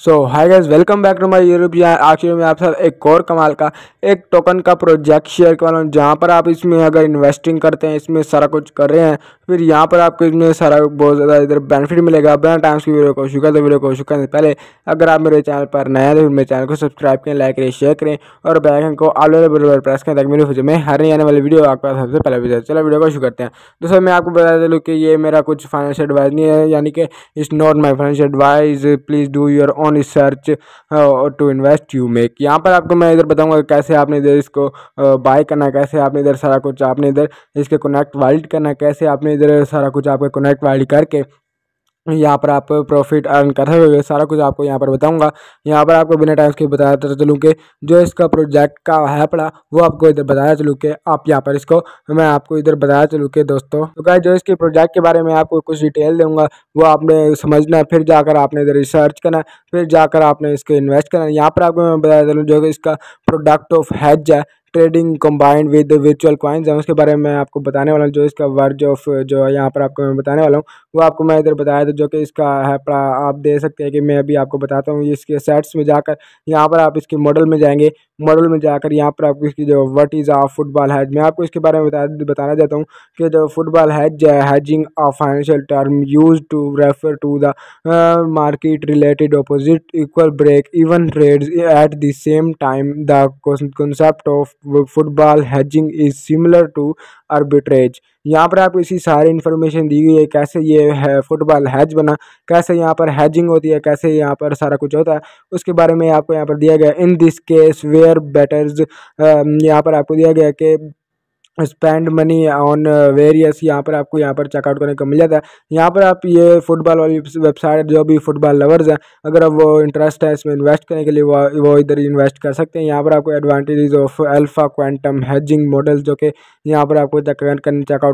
so hi guys welcome back to my YouTube आखिर में आप साथ एक और कमाल का एक टोकन का प्रोजेक्ट शेयर कर वाला हूँ जहाँ पर आप इसमें अगर इन्वेस्टिंग करते हैं इसमें सारा कुछ कर रहे हैं फिर यहाँ पर आपको इसमें सारा बहुत ज़्यादा इधर बेनिफिट मिलेगा बिना टाइम्स की वीडियो को शुक्र वीडियो को शुक्र पहले अगर आप मेरे चैनल पर नए हैं तो मेरे चैनल को सब्सक्राइब करें लाइक करें शेयर करें और बैकन को ऑल बराबर प्रेस करें ताकि मेरे फ्यूचर में हर आने वाली वीडियो आपके पास सबसे पहले भी चलो वीडियो को शुरू करते हैं सर मैं आपको बता दे कि ये मेरा कुछ फाइनेंशियल एडवाइस नहीं है यानी कि it's not my financial advice please do your own research to invest you make यहाँ पर आपको मैं इधर बताऊँगा कैसे आपने इधर इसको बाय uh, करना कैसे आपने इधर सारा कुछ आपने इधर इसके कनेक्ट वाइल्ड करना कैसे आपने इधर सारा कुछ आपके कनेक्ट वाइल्ड करके यहाँ पर आप प्रॉफिट अर्न कर रहे हो सारा कुछ आपको यहाँ पर बताऊंगा यहाँ पर आपको बिना टाइम के बताया तो चलूँ कि जो इसका प्रोजेक्ट का है पड़ा वो आपको इधर बताया चलूँ कि आप यहाँ पर इसको मैं आपको इधर बताया चलूँ कि दोस्तों तो क्या जो इसके प्रोजेक्ट के बारे में आपको कुछ डिटेल दूंगा वो आपने समझना है फिर जाकर आपने इधर रिसर्च करना है फिर जाकर आपने इसको इन्वेस्ट करना है यहाँ पर आपको मैं बताया चलूँ जो इसका प्रोडक्ट ऑफ हैज है trading combined with virtual coins है उसके बारे में आपको बताने वाला हूँ जो इसका वर्ज ऑफ जो है यहाँ पर आपको मैं बताने वाला हूँ वो आपको मैं इधर बताया था जो कि इसका है आप दे सकते हैं कि मैं अभी आपको बताता हूँ इसके सेट्स में जाकर यहाँ पर आप इसके मॉडल में जाएंगे मॉडल में जाकर यहाँ पर आपको इसकी जो what is of football hedge मैं आपको इसके बारे में बता बताना चाहता हूँ कि जो football hedge hedging of financial term use to refer to the market related opposite equal break even trades at the same time the concept of football hedging is similar to arbitrage यहाँ पर आपको इसी सारी information दी गई है कैसे ये है फुटबॉल हैज बना कैसे यहाँ पर हैजिंग होती है कैसे यहाँ पर सारा कुछ होता है उसके बारे में आपको यहाँ पर दिया गया in this case where betters यहाँ पर आपको दिया गया कि स्पेंड मनी ऑन वेरियस यहाँ पर आपको यहाँ पर चेकआउट करने को मिल जाता है यहाँ पर आप ये फुटबॉल वाली वेबसाइट जो भी फुटबॉल लवर्स हैं अगर आप वो इंटरेस्ट है इसमें इन्वेस्ट करने के लिए वो वो इधर इन्वेस्ट कर सकते हैं यहाँ पर आपको advantages of alpha quantum hedging model जो कि यहाँ पर आपको चेकआउट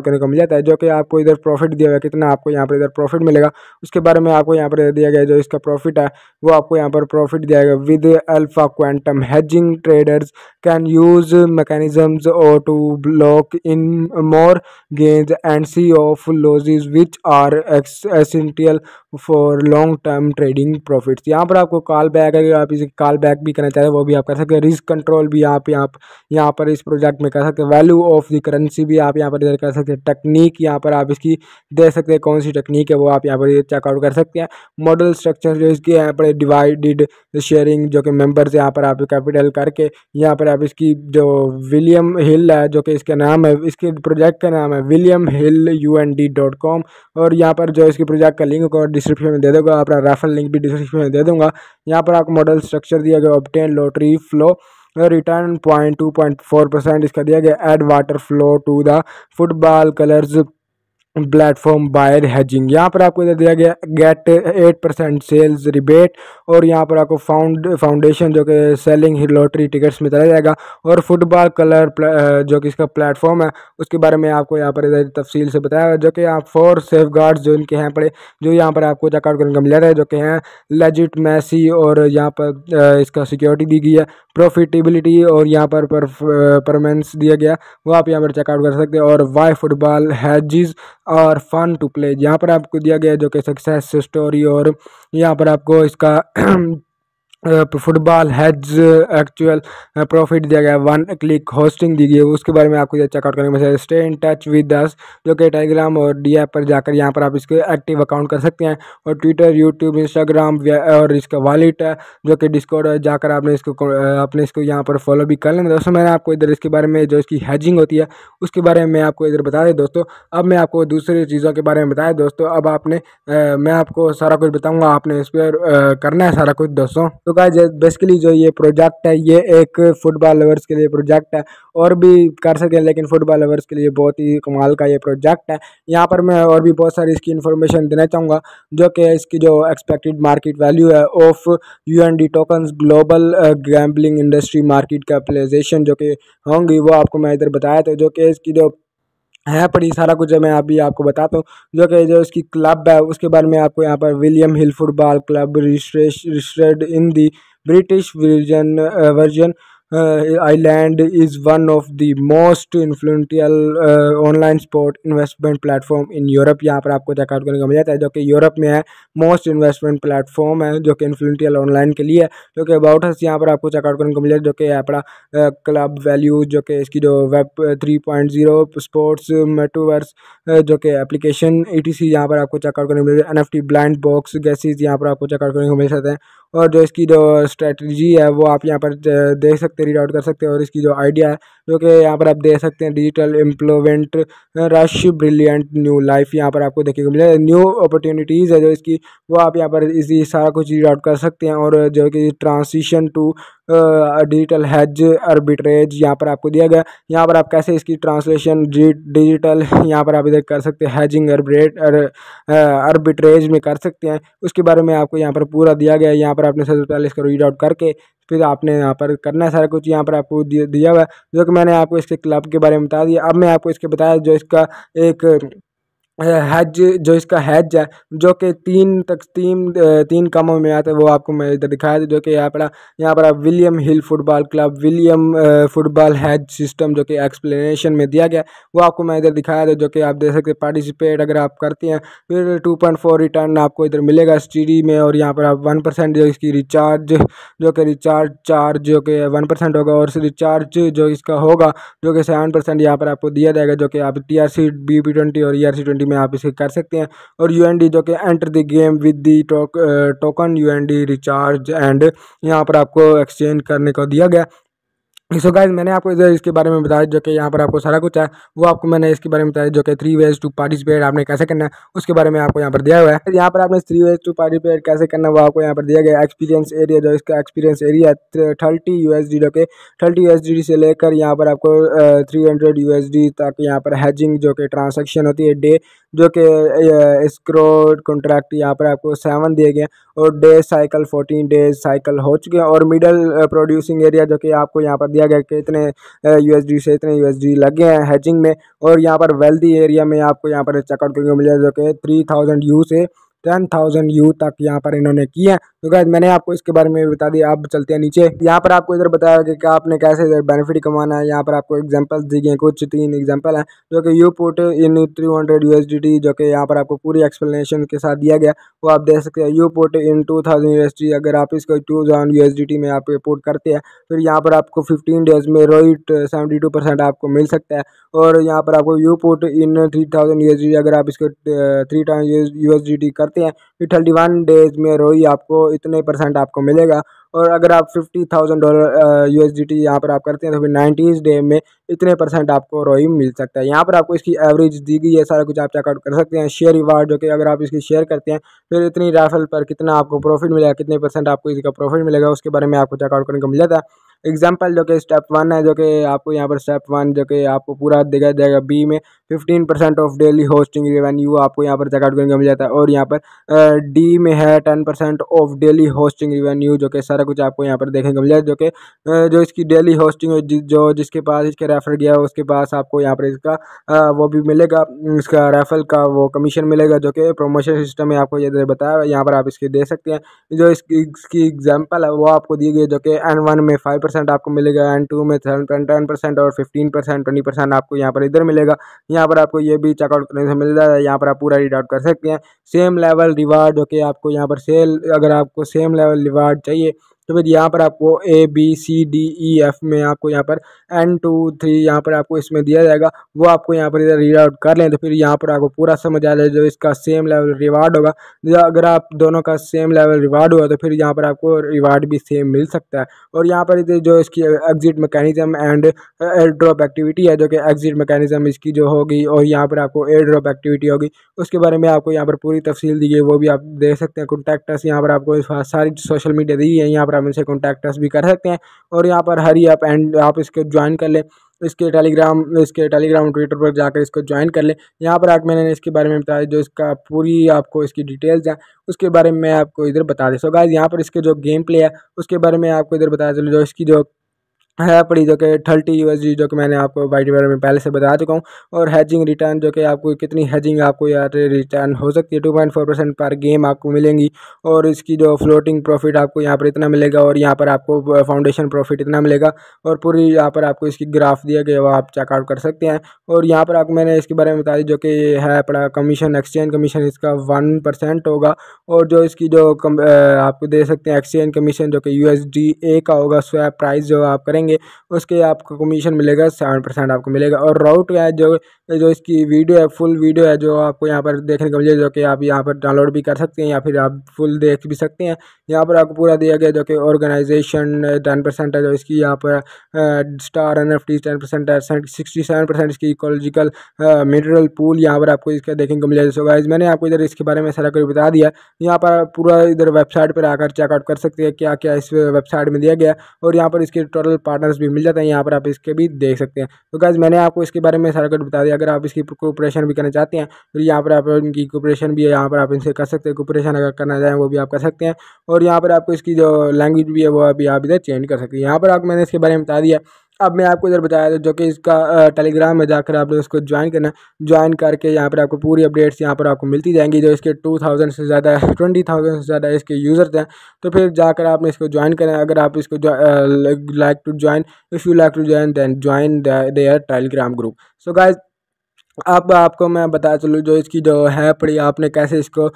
करने को मिल जाता है जो कि आपको इधर प्रॉफिट दिया हुआ कितना आपको यहाँ पर इधर प्रॉफिट मिलेगा उसके बारे में आपको यहाँ पर दिया गया जो इसका प्रॉफिट है वो आपको यहाँ पर प्रॉफिट दिया गया with alpha quantum hedging traders can use mechanism और to rock in more gauge and COFLOZES which are essential for long term trading profits यहाँ पर आपको कॉल बैक अगर आप इसे कॉल बैक भी करना चाहते हैं वो भी आप कर सकते हैं रिस्क कंट्रोल भी आप यहाँ यहाँ पर इस प्रोजेक्ट में कर सकते हैं वैल्यू ऑफ द करेंसी भी आप यहाँ पर इधर कर सकते हैं टेक्निक यहाँ पर आप इसकी दे सकते हैं कौन सी टेक्निक है वो आप यहाँ पर चेकआउट कर सकते हैं मॉडल स्ट्रक्चर जो इसकी यहाँ पर डिवाइडेड शेयरिंग जो कि मेम्बर्स यहाँ पर आप कैपिटल करके यहाँ पर आप इसकी जो विलियम हिल है जो कि इसके नाम है इसके प्रोजेक्ट का नाम है William Hill U N D dot com और यहाँ पर जो इसके प्रोजेक्ट का लिंक होगा डिस्क्रिप्शन में दे दूँगा अपना रेफरल लिंक भी डिस्क्रिप्शन में दे दूँगा यहाँ पर आपको मॉडल स्ट्रक्चर दिया गया obtain lottery flow return point two point four percent इसका दिया गया add water flow to the football colours platform buyer hedging यहाँ पर आपको इधर दिया गया get eight percent sales rebate और यहाँ पर आपको फाउंड फाउंडेशन जो कि सेलिंग लॉटरी टिकट्स में चला जाएगा और फुटबॉल कलर जो कि इसका प्लेटफॉर्म है उसके बारे में आपको यहाँ पर इधर तफसील से बताया जो कि आप फोर सेफ गार्ड्स जो इनके हैं पड़े जो यहाँ पर आपको चेकआउट करने का मिल रहा है जो कि हैं लेजिट मैसी और यहाँ पर इसका सिक्योरिटी दी गई है प्रोफिटेबिलिटी और यहाँ पर परफॉर्मेंस दिया गया वो आप यहाँ पर चेकआउट कर सकते हैं और वाई फुटबॉल हैजिज़ और फन टू प्ले यहाँ पर आपको दिया गया है जो कि सक्सेस स्टोरी और यहाँ पर आपको इसका फुटबॉल हेड्स एक्चुअल प्रॉफिट दिया गया वन क्लिक होस्टिंग दी गई है उसके बारे में आपको ये चेकआउट करने में स्टे इन टच विद दस जो कि टेलीग्राम और डी एप पर जाकर यहाँ पर आप इसके एक्टिव अकाउंट कर सकते हैं और ट्विटर यूट्यूब इंस्टाग्राम और इसका वॉलेट है जो कि डिस्कॉर्ड जाकर आपने इसको अपने इसको यहाँ पर फॉलो भी कर लेना दोस्तों मैंने आपको इधर इसके बारे में जो इसकी हैजिंग होती है उसके बारे में आपको इधर बता दें दोस्तों अब मैं आपको दूसरी चीज़ों के बारे में बताया दोस्तों अब आपने मैं आपको सारा कुछ बताऊँगा आपने इस पर करना है सारा कुछ दोस्तों तो गाय बेसिकली जो ये प्रोजेक्ट है ये एक फुटबॉल लवर्स के लिए प्रोजेक्ट है और भी कर सकें लेकिन फुटबॉल लवर्स के लिए बहुत ही कमाल का ये प्रोजेक्ट है यहाँ पर मैं और भी बहुत सारी इसकी इन्फॉर्मेशन देना चाहूँगा जो कि इसकी जो एक्सपेक्टेड मार्केट वैल्यू है of U N D tokens global gambling industry market capitalization जो कि होंगी वो आपको मैं इधर बताया था जो कि इसकी जो है पर ये सारा कुछ जो मैं अभी आपको बताता हूँ जो कि जो इसकी क्लब है उसके बारे में आपको यहाँ पर William Hill football club registered in the British Virgin Virgin Island is one of the most influential online sport investment platform in Europe यहाँ पर आपको चेकआउट करने को मिल जाता है जो कि यूरोप में है मोस्ट इन्वेस्टमेंट प्लेटफॉर्म है जो कि इन्फ्लुएंटियल ऑनलाइन के लिए है जो कि अबाउट हस यहाँ पर आपको चेकआउट करने को मिल मिलेगा जो कि अपना क्लब वैल्यू जो कि इसकी जो web three point zero sports metaverse जो कि एप्लीकेशन ई टी सी यहाँ पर आपको चेकआउट करने को मिलेगा N F T blind box guesses यहाँ पर आपको चेकआउट करने को मिल सकते हैं और जो इसकी जो स्ट्रेटजी है वो आप यहाँ पर देख सकते हैं रीड आउट कर सकते हैं और इसकी जो आइडिया है जो कि यहाँ पर आप देख सकते हैं digital employment rush brilliant new life यहाँ पर आपको देखने को मिले न्यू अपॉर्चुनिटीज़ है जो इसकी वो आप यहाँ पर इसी सारा कुछ रीड आउट कर सकते हैं और जो कि transition to digital hedge arbitrage यहाँ पर आपको दिया गया यहाँ पर आप कैसे इसकी ट्रांसलेशन डिजिटल यहाँ पर आप इधर कर सकते हैं हैजिंग अर्ब्रेट अर्बिट्रेज में कर सकते हैं उसके बारे में आपको यहाँ पर पूरा दिया गया यहाँ पर आपने सौ पैंतालीस का रीड आउट करके फिर आपने यहाँ पर करना है सारा कुछ यहाँ पर आपको दिया हुआ है जो कि मैंने आपको इसके क्लब के बारे में बता दिया अब मैं आपको इसके बताया जो इसका एक हैज जो इसका हैज है जो कि तीन तक तीन तीन कामों में आता है वो आपको मैं इधर दिखाया था जो कि यहाँ पर यहाँ पर William Hill football club William football hedge system जो कि एक्सप्लेनेशन में दिया गया वो आपको मैं इधर दिखाया था जो कि आप देख सकते पार्टिसिपेट अगर आप करते हैं फिर टू पॉइंट फोर रिटर्न आपको इधर मिलेगा स्टीडी में और यहाँ पर आप वन परसेंट जो इसकी रिचार्ज जो कि रिचार्ज चार्ज जो कि वन परसेंट होगा और रिचार्ज जो इसका होगा जो कि सेवन परसेंट यहाँ पर आपको दिया जाएगा जो कि आप T R C B P twenty और ई आर सी ट्वेंटी में आप इसे कर सकते हैं और यू जो कि enter the game with the token U recharge and यहाँ पर आपको एक्सचेंज करने को दिया गया सो गाइज मैंने आपको इधर इसके बारे में बताया जो कि यहाँ पर आपको सारा कुछ है वो आपको मैंने इसके बारे में बताया जो कि थ्री वेज टू पार्टिसिपेट आपने कैसे करना है उसके बारे में आपको यहाँ पर दिया हुआ है यहाँ पर आपने थ्री वेज टू पार्टिसिपेट कैसे करना है वो आपको यहाँ पर दिया गया एक्सपीरियंस एरिया जो इसका एक्सपीरियंस एरिया थर्टी यू एस डी जो कि थर्टी यू से लेकर यहाँ पर आपको थ्री हंड्रेड यू एस डी तक यहाँ पर हैजिंग जो कि ट्रांसक्शन होती है डे जो कि स्क्रोड कॉन्ट्रैक्ट यहाँ पर आपको सेवन दिए गए और day cycle fourteen days cycle हो चुके हैं और मिडल प्रोड्यूसिंग एरिया जो कि आपको यहाँ पर दिया गया कि इतने यूएसडी से इतने यूएसडी लगे हैं हैचिंग में और यहाँ पर वेल्दी एरिया में आपको यहाँ पर चेकआउट करके मिल जाए जो कि थ्री थाउजेंड यू से टेन थाउजेंड यू तक यहाँ पर इन्होंने की है तो गैस मैंने आपको इसके बारे में बता दिया आप चलते हैं नीचे यहाँ पर आपको इधर बताया कि आपने कैसे इधर बेनिफिट कमाना है यहाँ पर आपको एग्जाम्पल्स दी गई कुछ तीन एग्जाम्पल हैं जो कि you put in three hundred U जो कि यहाँ पर आपको पूरी एक्सप्लेनेशन के साथ दिया गया वो आप देख सकते हैं you put in two thousand U अगर आप इसको टू थाउजेंड में आप पोर्ट करते हैं फिर यहाँ पर आपको फिफ्टीन डेज में रोइट सेवेंटी टू परसेंट आपको मिल सकता है और यहाँ पर आपको you put in three thousand U अगर आप इसको थ्री टाउजेंड यू करते सकते हैं कि थर्टी वन डेज में रोई आपको इतने परसेंट आपको मिलेगा और अगर आप fifty thousand dollar U S यहाँ पर आप करते हैं तो फिर नाइन्टीज डे में इतने परसेंट आपको रोई मिल सकता है यहाँ पर आपको इसकी एवरेज दी गई है सारा कुछ आप चेकआउट कर सकते हैं शेयर रिवार्ड जो कि अगर आप इसकी शेयर करते हैं फिर इतनी राइफल पर कितना आपको प्रॉफिट मिलेगा कितने परसेंट आपको इसका प्रॉफिट मिलेगा उसके बारे में आपको चेकआउट करने को मिल जाता है एग्जाम्पल जो कि स्टेप वन है जो कि आपको यहाँ पर स्टेप वन जो कि आपको पूरा देखा जाएगा बी में fifteen percent of daily hosting revenue आपको यहाँ पर चेकआउट करने को मिल जाता है और यहाँ पर डी में है ten percent of daily hosting revenue जो कि सारा कुछ आपको यहाँ पर देखने को मिल है जो कि जो इसकी डेली होस्टिंग जो जिसके पास इसके रेफर गया है उसके पास आपको यहाँ पर इसका वो भी मिलेगा इसका रेफर का वो कमीशन मिलेगा जो कि प्रमोशन सिस्टम में आपको ये बताया यहाँ पर आप इसकी दे सकते हैं जो इसकी इसकी एग्जाम्पल है वो आपको दी गई जो कि एन वन में फाइव परसेंट आपको मिलेगा एंड टू में टेन परसेंट और फिफ्टीन परसेंट ट्वेंटी परसेंट आपको यहाँ पर इधर मिलेगा यहाँ पर आपको ये भी चेकआउट करने से मिल जाएगा यहाँ पर आप पूरा रीड आउट कर सकते हैं सेम लेवल रिवार्ड जो कि आपको यहाँ पर सेल अगर आपको सेम लेवल रिवार्ड चाहिए तो फिर यहाँ पर आपको A B C D E F में आपको यहाँ पर एन टू थ्री यहाँ पर आपको इसमें दिया जाएगा वो आपको यहाँ पर इधर रीड आउट कर लें तो फिर यहाँ पर आपको पूरा समझ आ जाए जो इसका सेम लेवल रिवार्ड होगा अगर आप दोनों का सेम लेवल रिवार्ड हुआ तो फिर यहाँ पर आपको रिवार्ड भी सेम मिल सकता है और यहाँ पर जो इसकी exit mechanism and airdrop activity है जो कि एग्जिट मैकेनिज्म इसकी जो होगी और यहाँ पर आपको एयर ड्रॉप एक्टिविटी होगी उसके बारे में आपको यहाँ पर पूरी तफसील दी गई वो भी आप देख सकते हैं कॉन्टैक्ट यहाँ पर आपको सारी सोशल मीडिया दी है यहाँ पर आप इनसे कॉन्टैक्ट अस भी कर सकते हैं और यहाँ पर हरी अप एंड आप इसको ज्वाइन कर लें इसके टेलीग्राम इसके टेलीग्राम ट्विटर पर जाकर इसको ज्वाइन कर ले यहाँ पर आप मैंने इसके बारे में बताया जो इसका पूरी आपको इसकी डिटेल्स हैं उसके बारे में मैं आपको इधर बता दें सो गाइज यहाँ पर इसके जो गेम प्ले है उसके बारे में आपको इधर बता चलो जो इसकी जो है पड़ी जो कि थर्टी यू जो कि मैंने आपको बाइट पेपर में पहले से बता चुका हूँ और हैजिंग रिटर्न जो कि आपको कितनी हैजिंग आपको यार रिटर्न हो सकती है टू पॉइंट फोर परसेंट पर गेम आपको मिलेंगी और इसकी जो फ्लोटिंग प्रॉफिट आपको यहाँ पर इतना मिलेगा और यहाँ पर आपको फाउंडेशन प्रॉफिट इतना मिलेगा और पूरी यहाँ पर आपको इसकी ग्राफ दिया गया वो आप चेकआउट कर सकते हैं और यहाँ पर आपको मैंने इसके बारे में बता दी जो कि है पड़ा कमीशन एक्सचेंज कमीशन इसका वन परसेंट होगा और जो इसकी जो आपको दे सकते हैं एक्सचेंज कमीशन जो कि यू का होगा स्वैप प्राइस जो आप करेंगे करेंगे उसके आपको कमीशन मिलेगा सेवन परसेंट आपको मिलेगा और राउट है जो जो इसकी वीडियो है फुल वीडियो है जो आपको यहाँ पर देखने को मिले जो कि आप यहाँ पर डाउनलोड भी कर सकते हैं या फिर आप फुल देख भी सकते हैं यहाँ पर आपको पूरा दिया गया जो कि ऑर्गेनाइजेशन टेन परसेंट है जो इसकी यहाँ पर star N F T ten percent है सिक्सटी सेवन परसेंट इसकी इकोलॉजिकल मिनरल पूल यहाँ पर आपको इसका देखने को मिले सो गाइज मैंने आपको इधर इसके बारे में सारा कुछ बता दिया यहाँ पर पूरा इधर वेबसाइट पर आकर चेकआउट कर सकते हैं क्या क्या इस वेबसाइट में दिया गया और यहाँ पर इसके टोटल पार्ट पार्टनर्स भी मिल जाते हैं यहाँ पर आप इसके भी देख सकते हैं तो गाइज मैंने आपको इसके बारे में सारा कुछ बता दिया अगर आप इसकी कोपरेशन भी करना चाहते हैं तो यहाँ पर आप इनकी कोपरेशन भी है यहाँ पर आप इनसे कर सकते हैं कोपरेशन अगर करना चाहें वो भी आप कर सकते हैं और यहाँ पर आपको इसकी जो लैंग्वेज भी है वो अभी आप इधर चेंज कर सकते हैं यहाँ पर आप मैंने इसके बारे में बता दिया अब मैं आपको इधर बताया था जो कि इसका टेलीग्राम में जाकर आपने उसको ज्वाइन करना ज्वाइन करके यहाँ पर आपको पूरी अपडेट्स यहाँ पर आपको मिलती जाएंगी जो इसके टू थाउजेंड से ज़्यादा ट्वेंटी थाउजेंड से ज़्यादा इसके यूज़र्स हैं तो फिर जाकर आपने इसको ज्वाइन करना है अगर आप इसको like to join if you like to join then join their Telegram group so guys अब आपको मैं बता चलूँ जो इसकी जो है पड़ी आपने कैसे इसको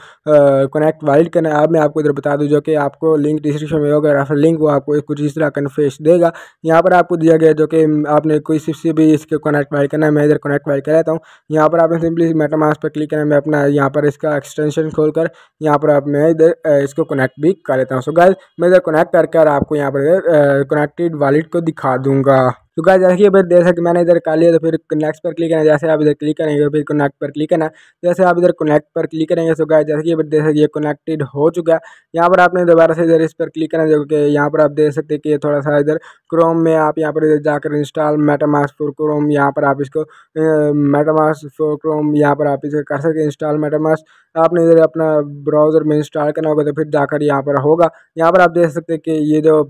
कनेक्ट वाइड करना है अब मैं आपको इधर बता दूँ जो कि आपको लिंक डिस्क्रिप्शन में होगा रेफर लिंक वो आपको कुछ इस तरह कन्फेस देगा यहाँ पर आपको दिया गया जो कि आपने कोई से भी इसके कनेक्ट वाइड करना है मैं इधर कनेक्ट वाइड कर रहता हूँ यहाँ पर आपने सिंपली मेटामास पर क्लिक करना है मैं अपना यहाँ पर इसका एक्सटेंशन खोल कर यहाँ पर आप मैं इधर इसको कनेक्ट भी कर लेता हूँ सो गाइज मैं इधर कनेक्ट कर आपको यहाँ पर कनेक्टेड वालेट को दिखा दूँगा तो जैसे कि फिर जैसे कि मैंने इधर कर लिया तो फिर कनेक्ट पर क्लिक करना जैसे आप इधर क्लिक करेंगे फिर कनेक्ट पर क्लिक करना जैसे आप इधर कनेक्ट पर क्लिक करेंगे तो गाय जैसे कि फिर जैसे ये कनेक्टेड हो चुका है यहाँ पर आपने दोबारा से इधर इस पर क्लिक करना जो कि यहाँ पर आप देख सकते हैं कि थोड़ा सा इधर क्रोम में आप यहाँ पर इधर जाकर इंस्टॉल मेटामास फोर क्रोम यहाँ पर आप इसको मेटामास फोर क्रोम यहाँ पर आप इसे कर सकते हैं इंस्टॉल मेटामास आपने इधर अपना ब्राउज़र में इंस्टॉल करना होगा तो फिर जाकर यहाँ पर होगा यहाँ पर आप देख सकते हैं कि ये जो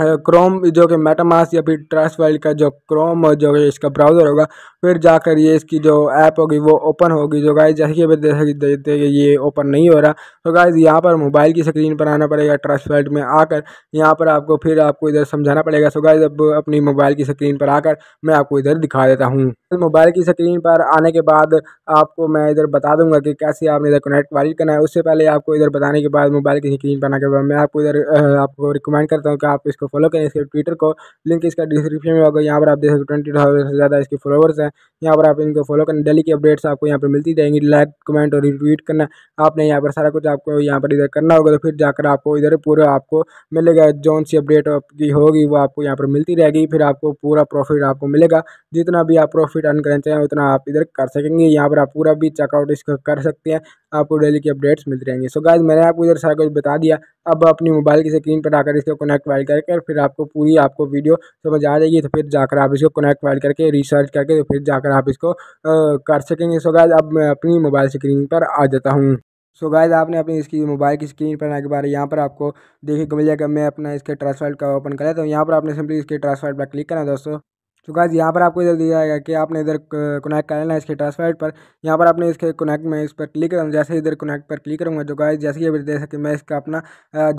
क्रोम जो कि मेटामास या फिर ट्रस्ट वर्ल्ड का जो क्रोम जो है इसका ब्राउज़र होगा फिर जाकर ये इसकी जो ऐप होगी वो ओपन होगी जो तो गाइज जैसे देखते हैं ये ओपन नहीं हो रहा तो गाइज यहाँ पर मोबाइल की स्क्रीन पर आना पड़ेगा ट्रस्ट वर्ल्ड में आकर यहाँ पर आपको फिर आपको इधर समझाना पड़ेगा सो तो गाइज अब अपनी मोबाइल की स्क्रीन पर आकर मैं आपको इधर दिखा देता हूँ मोबाइल तो की स्क्रीन पर आने के बाद आपको मैं इधर बता दूंगा कि कैसे आपने इधर कनेक्ट वाली करना है उससे पहले आपको इधर बताने के बाद मोबाइल की स्क्रीन पर आने के बाद मैं आपको इधर आपको रिकमेंड करता हूँ कि आप इसको इसको तो फॉलो करें इसके ट्विटर को लिंक इसका डिस्क्रिप्शन में होगा यहाँ पर आप देख सकते ट्वेंटी थाउजेंड से ज़्यादा इसके फॉलोवर्स हैं यहाँ पर आप इनको फॉलो करें डेली की अपडेट्स आपको यहाँ पर मिलती जाएंगी लाइक कमेंट और रिट्वीट करना आपने यहाँ पर सारा कुछ आपको यहाँ पर इधर करना होगा तो फिर जाकर आपको इधर पूरा आपको मिलेगा जौन सी अपडेट आपकी होगी वो आपको यहाँ पर मिलती रहेगी फिर आपको पूरा प्रॉफिट आपको मिलेगा जितना भी आप प्रॉफिट अर्न करना चाहें उतना आप इधर कर सकेंगे यहाँ पर आप पूरा भी चेकआउट इसको कर सकते हैं आपको डेली की अपडेट्स मिलती रहेंगी सो गाइज मैंने आपको इधर सारा कुछ बता दिया अब अपनी मोबाइल की स्क्रीन पर आकर इसको कनेक्ट वाइल करके कर फिर आपको पूरी आपको वीडियो समझ आ जाएगी तो फिर जाकर आप इसको कनेक्ट वाइड करके रिसर्च करके तो फिर जाकर आप इसको आ, कर सकेंगे सो गाइज अब मैं अपनी मोबाइल स्क्रीन पर आ जाता हूँ सो so आपने अपनी इसकी मोबाइल की स्क्रीन पर आने के यहाँ पर आपको देखने को मिल जाएगा मैं अपना इसके ट्रांसफाइल का ओपन करें तो यहाँ पर आपने सिंपली इसके ट्रांसफाइल पर क्लिक करना दोस्तों तो गाइज यहाँ पर आपको इधर दिया जाएगा कि आपने इधर कनेक्ट कर लेना इसके टच पर यहाँ पर आपने इसके कनेक्ट में इस पर क्लिक करूँगा जैसे इधर कनेक्ट पर क्लिक करूँगा जो तो गाइज जैसे कि देख सकते मैं इसका अपना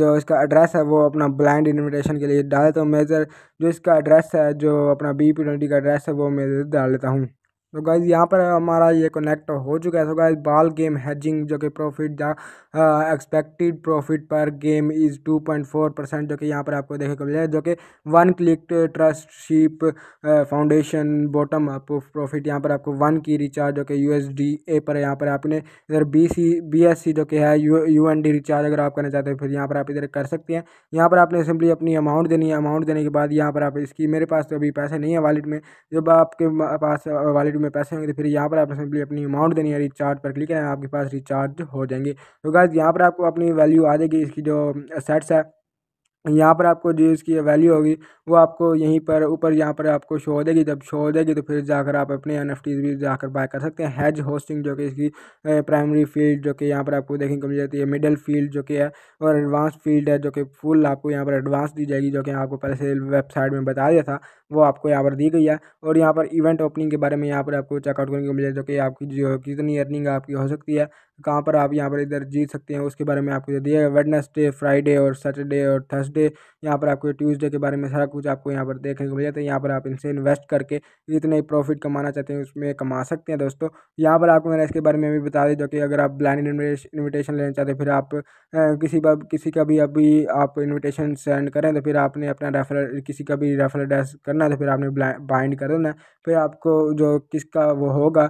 जो इसका एड्रेस है वो अपना ब्लाइंड इन्विटेशन के लिए डाल देता हूँ मैं इधर जो इसका एड्रेस है जो अपना बी पी ट्वेंटी का एड्रेस है वो मैं इधर डाल लेता हूँ तो गाइज यहाँ पर हमारा ये कनेक्ट हो चुका है तो गाइज बाल गेम हैजिंग जो कि प्रॉफिट एक्सपेक्टेड प्रॉफिट पर game is two point four percent जो कि यहाँ पर आपको देखने को मिलेगा जो कि one click trust ship foundation bottom up profit यहाँ पर आपको वन की रिचार्ज जो कि यू एस डी ए पर यहाँ पर आपने इधर B C B S C जो कि है U U N D recharge अगर आप करना चाहते हो फिर यहाँ पर आप इधर कर सकते हैं यहाँ पर आपने सिंपली अपनी अमाउंट देनी है अमाउंट देने के बाद यहाँ पर आप इसकी मेरे पास तो अभी पैसे नहीं है वॉलेट में जब आपके पास वालेट में पैसे होंगे तो फिर यहाँ पर आप सिंपली अपनी अमाउंट देनी है रिचार्ज पर क्लिक करें आपके पास रिचार्ज हो जाएंगे तो गाइज यहाँ पर आपको अपनी वैल्यू आ जाएगी इसकी जो सेट्स uh, है यहाँ पर आपको जो इसकी वैल्यू होगी वो आपको यहीं पर ऊपर यहाँ पर आपको शो हो देगी जब शो हो देगी तो फिर जाकर आप अपने एन भी जाकर बाय कर सकते हैं हैज होस्टिंग जो कि इसकी प्राइमरी uh, फील्ड जो कि यहाँ पर आपको देखने को मिल जाती है मिडिल फील्ड जो कि है और एडवांस फील्ड है जो कि फुल आपको यहाँ पर एडवांस दी जाएगी जो कि आपको पहले से वेबसाइट में बता दिया था वो आपको यहाँ पर दी गई है और यहाँ पर इवेंट ओपनिंग के बारे में यहाँ पर आपको चेकआउट करने को जाए जो कि आपकी जो कितनी अर्निंग आपकी हो सकती है कहाँ पर आप यहाँ पर इधर जीत सकते हैं उसके बारे में आपको दिया गया वेडनेसडे फ्राइडे और सैटरडे और थर्सडे यहाँ पर आपको ट्यूसडे के बारे में सारा कुछ आपको यहाँ पर देखने को मिल जाता है यहाँ पर आप इनसे इन्वेस्ट करके जितने प्रॉफिट कमाना चाहते हैं उसमें कमा सकते हैं दोस्तों यहाँ पर आपको मैंने इसके बारे में भी बता दें जो कि अगर आप ब्लाइंड इन्विटेशन लेना चाहते हैं फिर आप किसी का किसी का भी अभी आप इन्विटेशन सेंड करें तो फिर आपने अपना रेफर किसी का भी रेफर डेस्क करना है तो फिर आपने बाइंड कर देना फिर आपको जो किसका वो होगा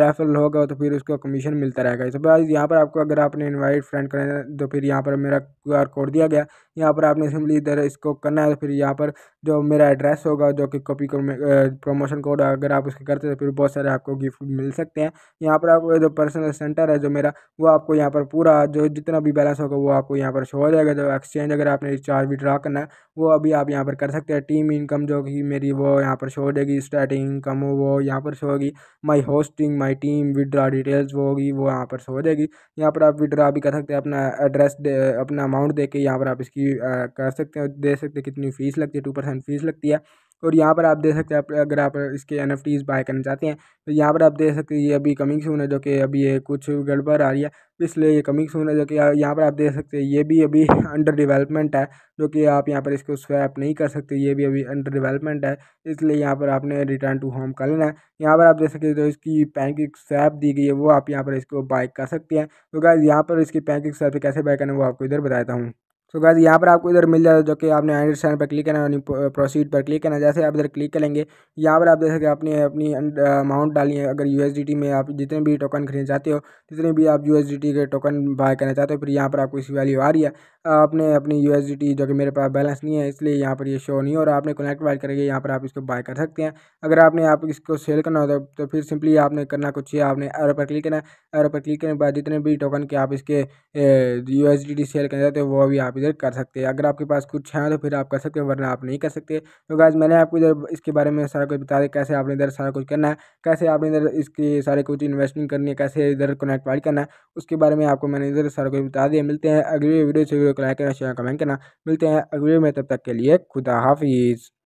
रेफरल होगा तो फिर उसको कमीशन मिलता रहेगा इस तो बार यहाँ पर आपको अगर आपने इनवाइट फ्रेंड करें तो फिर यहाँ पर मेरा क्यू कोड दिया गया यहाँ पर आपने सिंपली इधर इसको करना है तो फिर यहाँ पर जो मेरा एड्रेस होगा जो कि कॉपी प्रमोशन कोड अगर आप उसके करते हैं तो फिर बहुत सारे आपको गिफ्ट मिल सकते हैं यहाँ पर आपको जो पर्सनल सेंटर है जो मेरा वो आपको यहाँ पर पूरा जो जितना भी बैलेंस होगा वो आपको यहाँ पर शो हो जाएगा जो एक्सचेंज अगर आपने रिचार्ज विड्रा करना है वो अभी आप यहाँ पर कर सकते हैं टीम इनकम जो कि मेरी वो यहाँ पर शो हो जाएगी स्टार्टिंग इनकम वो यहाँ पर शो होगी my hosting my team withdraw details वो होगी वो यहाँ पर शो हो जाएगी यहाँ पर आप विड्रा भी कर सकते हैं अपना एड्रेस अपना अमाउंट दे के यहाँ पर आप इसकी कर सकते हैं दे सकते हैं कितनी फीस लगती है टू परसेंट परसेंट फीस लगती है और यहाँ पर आप देख सकते हैं अगर आप इसके एन बाय करना चाहते हैं तो यहाँ पर आप देख सकते हैं ये अभी कमिंग सून है जो कि अभी ये कुछ गड़बड़ आ रही है इसलिए ये कमिंग सून है जो कि यहाँ पर आप देख सकते हैं ये भी अभी अंडर डेवलपमेंट है जो कि आप यहाँ पर इसको स्वैप नहीं कर सकते ये भी अभी अंडर डेवलपमेंट है इसलिए यहाँ पर आपने रिटर्न टू होम कर लेना है यहाँ पर आप देख सकते हैं जो इसकी पैंकिक स्वैप दी गई है वो आप यहाँ पर इसको बाइक कर सकते हैं तो क्या यहाँ पर इसकी पैंकिक स्वैप कैसे बाय करना है वो आपको इधर बताता हूँ सो गाइज यहाँ पर आपको इधर मिल जाएगा जो कि आपने अंडर साइन पर क्लिक करना है प्रोसीड uh, पर क्लिक करना है जैसे आप इधर क्लिक करेंगे यहाँ पर आप देख सकते आपने अपनी अमाउंट uh, डालिए अगर यू में आप जितने भी टोकन खरीदना चाहते हो जितने भी आप यू के टोकन बाय करना चाहते हो फिर यहाँ पर आपको इसकी वैल्यू आ रही है आपने अपनी यू जो कि मेरे पास बैलेंस नहीं है इसलिए यहाँ पर ये शो नहीं हो रहा आपने कनेक्ट वाइड करके यहाँ पर आप इसको बाय कर सकते हैं अगर आपने आप इसको सेल करना होता तो, तो फिर सिंपली आपने करना कुछ है आपने एरो पर क्लिक करना है एरो पर क्लिक करने के बाद जितने भी टोकन के आप इसके यू सेल करना चाहते हो वो भी आप इधर कर सकते हैं अगर आपके पास कुछ है तो फिर आप कर सकते हैं वरना आप नहीं कर सकते तो गाज मैंने आपको इधर इसके बारे में सारा कुछ बता दें कैसे आपने इधर सारा कुछ करना है कैसे आपने इधर इसके सारे कुछ इन्वेस्टिंग करनी है कैसे इधर कनेक्ट वाइड करना है उसके बारे में आपको मैंने इधर सारा कुछ बता दिया मिलते हैं अगली वीडियो से वीडियो को लाइक करना शेयर कमेंट करना मिलते हैं अगले में तब तक के लिए खुदा हाफिज़